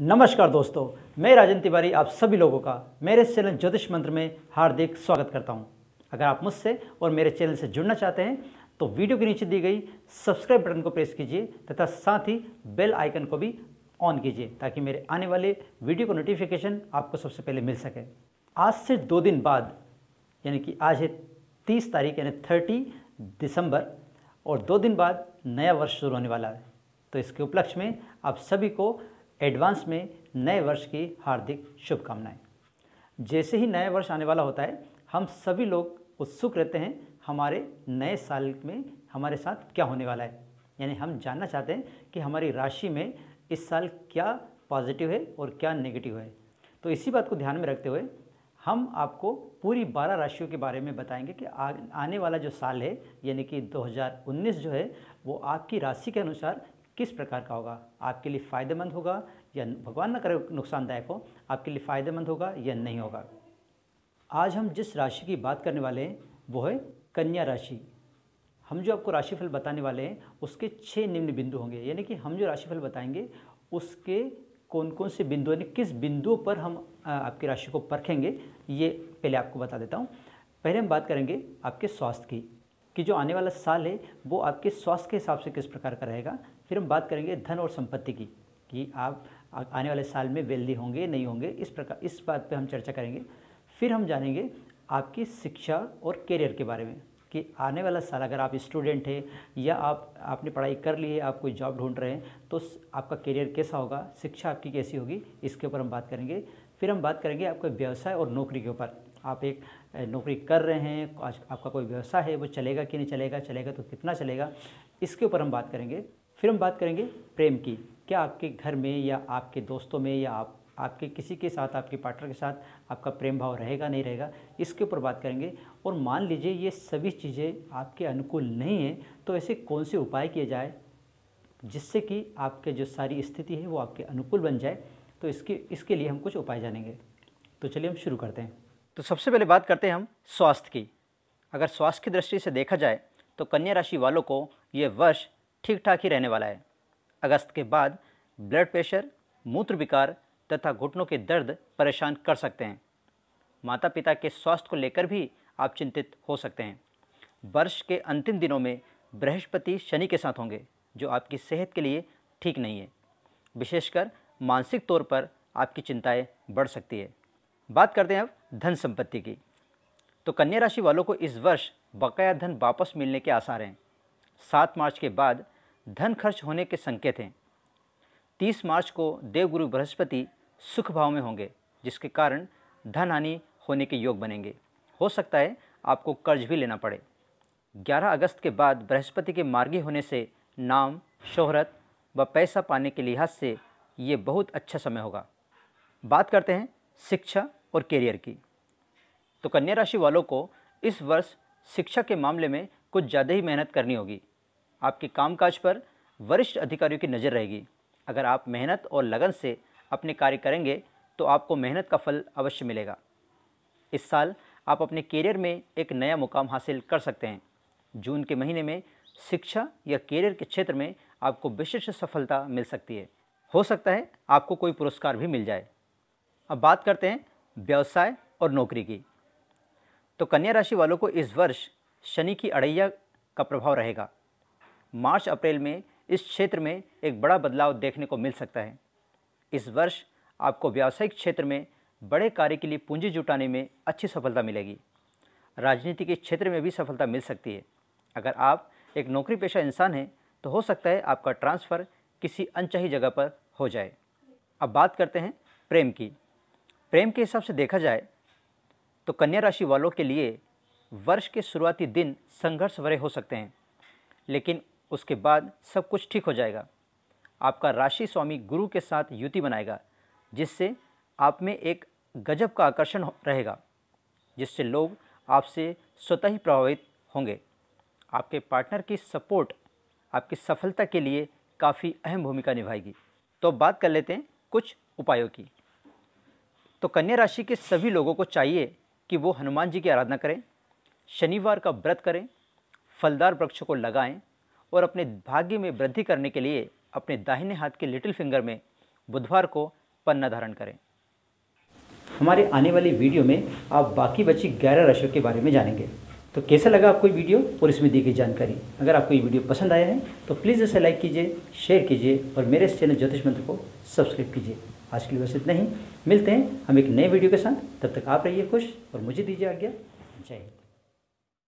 नमस्कार दोस्तों मैं राजन तिवारी आप सभी लोगों का मेरे चैनल ज्योतिष मंत्र में हार्दिक स्वागत करता हूं। अगर आप मुझसे और मेरे चैनल से जुड़ना चाहते हैं तो वीडियो के नीचे दी गई सब्सक्राइब बटन को प्रेस कीजिए तथा साथ ही बेल आइकन को भी ऑन कीजिए ताकि मेरे आने वाले वीडियो को नोटिफिकेशन आपको सबसे पहले मिल सके आज से दो दिन बाद यानी कि आज है तीस तारीख यानी थर्टी दिसंबर और दो दिन बाद नया वर्ष शुरू होने वाला है तो इसके उपलक्ष्य में आप सभी को एडवांस में नए वर्ष की हार्दिक शुभकामनाएं जैसे ही नया वर्ष आने वाला होता है हम सभी लोग उत्सुक रहते हैं हमारे नए साल में हमारे साथ क्या होने वाला है यानी हम जानना चाहते हैं कि हमारी राशि में इस साल क्या पॉजिटिव है और क्या नेगेटिव है तो इसी बात को ध्यान में रखते हुए हम आपको पूरी बारह राशियों के बारे में बताएंगे कि आ, आने वाला जो साल है यानी कि 2019 जो है वो आपकी राशि के अनुसार किस प्रकार का होगा आपके लिए फ़ायदेमंद होगा या भगवान ना करे नुकसानदायक हो आपके लिए फ़ायदेमंद होगा या नहीं होगा आज हम जिस राशि की बात करने वाले हैं वो है कन्या राशि हम जो आपको राशिफल बताने वाले हैं उसके छः निम्न बिंदु होंगे यानी कि हम जो राशिफल बताएंगे उसके कौन कौन से बिंदु यानी किस बिंदुओं पर हम आपकी राशि को परखेंगे ये पहले आपको बता देता हूँ पहले हम बात करेंगे आपके स्वास्थ्य की कि जो आने वाला साल है वो आपके स्वास्थ्य के हिसाब से किस प्रकार का रहेगा फिर हम बात करेंगे धन और संपत्ति की कि आप आने वाले साल में वेल्दी होंगे नहीं होंगे इस प्रकार इस बात पे हम चर्चा करेंगे फिर हम जानेंगे आपकी शिक्षा और करियर के बारे में कि आने वाला साल अगर आप स्टूडेंट हैं या आप आपने पढ़ाई कर ली है आप कोई जॉब ढूंढ रहे हैं तो आपका करियर कैसा होगा शिक्षा आपकी कैसी होगी इसके ऊपर हम बात करेंगे फिर हम बात करेंगे आपके व्यवसाय और नौकरी के ऊपर आप एक नौकरी कर रहे हैं आज आपका कोई व्यवसाय है वो चलेगा कि नहीं चलेगा चलेगा तो कितना चलेगा इसके ऊपर हम बात करेंगे फिर हम बात करेंगे प्रेम की क्या आपके घर में या आपके दोस्तों में या आप आपके किसी के साथ आपके पार्टनर के साथ आपका प्रेम भाव रहेगा नहीं रहेगा इसके ऊपर बात करेंगे और मान लीजिए ये सभी चीज़ें आपके अनुकूल नहीं हैं तो ऐसे कौन से उपाय किए जाए जिससे कि आपके जो सारी स्थिति है वो आपके अनुकूल बन जाए तो इसके इसके लिए हम कुछ उपाय जानेंगे तो चलिए हम शुरू करते हैं तो सबसे पहले बात करते हैं हम स्वास्थ्य की अगर स्वास्थ्य की दृष्टि से देखा जाए तो कन्या राशि वालों को ये वर्ष ठीक ठाक ही रहने वाला है अगस्त के बाद ब्लड प्रेशर मूत्र विकार तथा घुटनों के दर्द परेशान कर सकते हैं माता पिता के स्वास्थ्य को लेकर भी आप चिंतित हो सकते हैं वर्ष के अंतिम दिनों में बृहस्पति शनि के साथ होंगे जो आपकी सेहत के लिए ठीक नहीं है विशेषकर मानसिक तौर पर आपकी चिंताएं बढ़ सकती है बात करते हैं अब धन संपत्ति की तो कन्या राशि वालों को इस वर्ष बकाया धन वापस मिलने के आसार हैं सात मार्च के बाद धन खर्च होने के संकेत हैं तीस मार्च को देवगुरु बृहस्पति सुख भाव में होंगे जिसके कारण धन हानि होने के योग बनेंगे हो सकता है आपको कर्ज भी लेना पड़े 11 अगस्त के बाद बृहस्पति के मार्गी होने से नाम शोहरत व पैसा पाने के लिहाज से ये बहुत अच्छा समय होगा बात करते हैं शिक्षा और करियर की तो कन्या राशि वालों को इस वर्ष शिक्षा के मामले में कुछ ज़्यादा ही मेहनत करनी होगी आपके कामकाज पर वरिष्ठ अधिकारियों की नज़र रहेगी अगर आप मेहनत और लगन से अपने कार्य करेंगे तो आपको मेहनत का फल अवश्य मिलेगा इस साल आप अपने कैरियर में एक नया मुकाम हासिल कर सकते हैं जून के महीने में शिक्षा या कैरियर के क्षेत्र में आपको विशिष्ट सफलता मिल सकती है हो सकता है आपको कोई पुरस्कार भी मिल जाए अब बात करते हैं व्यवसाय और नौकरी की तो कन्या राशि वालों को इस वर्ष शनि की अड़ैया का प्रभाव रहेगा मार्च अप्रैल में इस क्षेत्र में एक बड़ा बदलाव देखने को मिल सकता है इस वर्ष आपको व्यावसायिक क्षेत्र में बड़े कार्य के लिए पूंजी जुटाने में अच्छी सफलता मिलेगी राजनीति के क्षेत्र में भी सफलता मिल सकती है अगर आप एक नौकरी पेशा इंसान हैं तो हो सकता है आपका ट्रांसफ़र किसी अनचाही जगह पर हो जाए अब बात करते हैं प्रेम की प्रेम के हिसाब से देखा जाए तो कन्या राशि वालों के लिए वर्ष के शुरुआती दिन संघर्ष भरे हो सकते हैं लेकिन उसके बाद सब कुछ ठीक हो जाएगा आपका राशि स्वामी गुरु के साथ युति बनाएगा जिससे आप में एक गजब का आकर्षण रहेगा जिससे लोग आपसे स्वतः ही प्रभावित होंगे आपके पार्टनर की सपोर्ट आपकी सफलता के लिए काफ़ी अहम भूमिका निभाएगी तो बात कर लेते हैं कुछ उपायों की तो कन्या राशि के सभी लोगों को चाहिए कि वो हनुमान जी की आराधना करें शनिवार का व्रत करें फलदार वृक्षों को लगाएं और अपने भाग्य में वृद्धि करने के लिए अपने दाहिने हाथ के लिटिल फिंगर में बुधवार को पन्ना धारण करें हमारे आने वाले वीडियो में आप बाकी बची ग्यारह राशियों के बारे में जानेंगे तो कैसा लगा आपको वीडियो और इसमें दी गई जानकारी अगर आपको ये वीडियो पसंद आया है तो प्लीज़ इसे लाइक कीजिए शेयर कीजिए और मेरे इस चैनल ज्योतिष मंत्र को सब्सक्राइब कीजिए आज के लिए बस इतना ही मिलते हैं हम एक नए वीडियो के साथ तब तक आप रहिए खुश और मुझे दीजिए आज्ञा जय हिंद